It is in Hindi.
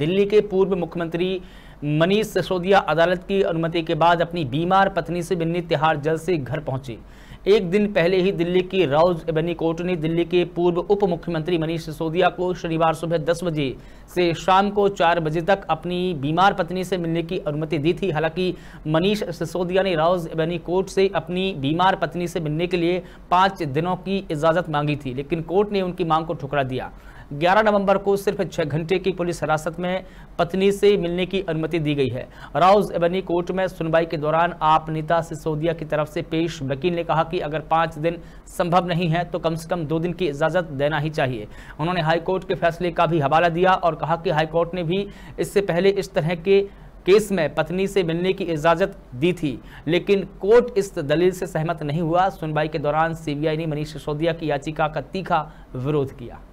दिल्ली के पूर्व मुख्यमंत्री मनीष सिसोदिया अदालत की अनुमति के बाद अपनी बीमार पत्नी से मिलने तिहाड़ जल से घर पहुंचे एक दिन पहले ही दिल्ली की राउज एवेन्यू कोर्ट ने दिल्ली के पूर्व उप मुख्यमंत्री मनीष सिसोदिया को शनिवार सुबह दस बजे से शाम को चार बजे तक अपनी बीमार पत्नी से मिलने की अनुमति दी थी हालांकि मनीष सिसोदिया ने राउज एवेन्यू कोर्ट से अपनी बीमार पत्नी से मिलने के लिए पाँच दिनों की इजाज़त मांगी थी लेकिन कोर्ट ने उनकी मांग को ठुकरा दिया 11 नवंबर को सिर्फ छः घंटे की पुलिस हिरासत में पत्नी से मिलने की अनुमति दी गई है राउज एबनी कोर्ट में सुनवाई के दौरान आप नेता सिसोदिया की तरफ से पेश वकील ने कहा कि अगर पाँच दिन संभव नहीं है तो कम से कम दो दिन की इजाज़त देना ही चाहिए उन्होंने हाईकोर्ट के फैसले का भी हवाला दिया और कहा कि हाईकोर्ट ने भी इससे पहले इस तरह के केस में पत्नी से मिलने की इजाज़त दी थी लेकिन कोर्ट इस दलील से सहमत नहीं हुआ सुनवाई के दौरान सीबीआई ने मनीष सिसोदिया की याचिका का तीखा विरोध किया